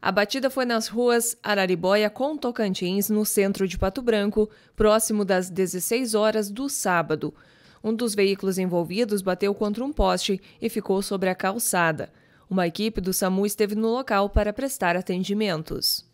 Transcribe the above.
A batida foi nas ruas Araribóia com Tocantins, no centro de Pato Branco, próximo das 16 horas do sábado. Um dos veículos envolvidos bateu contra um poste e ficou sobre a calçada. Uma equipe do SAMU esteve no local para prestar atendimentos.